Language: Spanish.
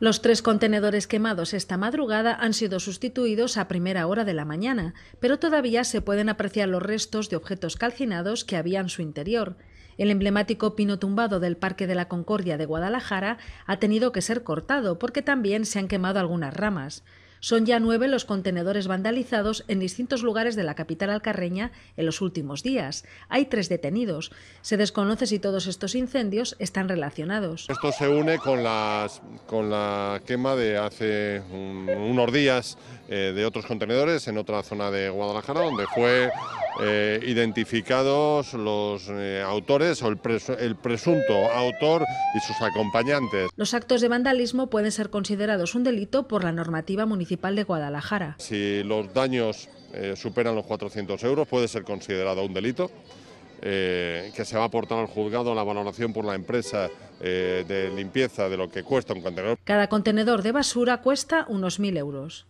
Los tres contenedores quemados esta madrugada han sido sustituidos a primera hora de la mañana, pero todavía se pueden apreciar los restos de objetos calcinados que había en su interior. El emblemático pino tumbado del Parque de la Concordia de Guadalajara ha tenido que ser cortado porque también se han quemado algunas ramas. Son ya nueve los contenedores vandalizados en distintos lugares de la capital alcarreña en los últimos días. Hay tres detenidos. Se desconoce si todos estos incendios están relacionados. Esto se une con, las, con la quema de hace unos días eh, de otros contenedores en otra zona de Guadalajara, donde fue eh, identificados los eh, autores o el, presunto autor y sus acompañantes. Los actos de vandalismo pueden ser considerados un delito por la normativa municipal de Guadalajara. Si los daños eh, superan los 400 euros, puede ser considerado un delito. que se va a aportar al juzgado la valoración por la empresa de limpieza de lo que cuesta un contenedor. Cada contenedor de basura cuesta unos 1.000 euros.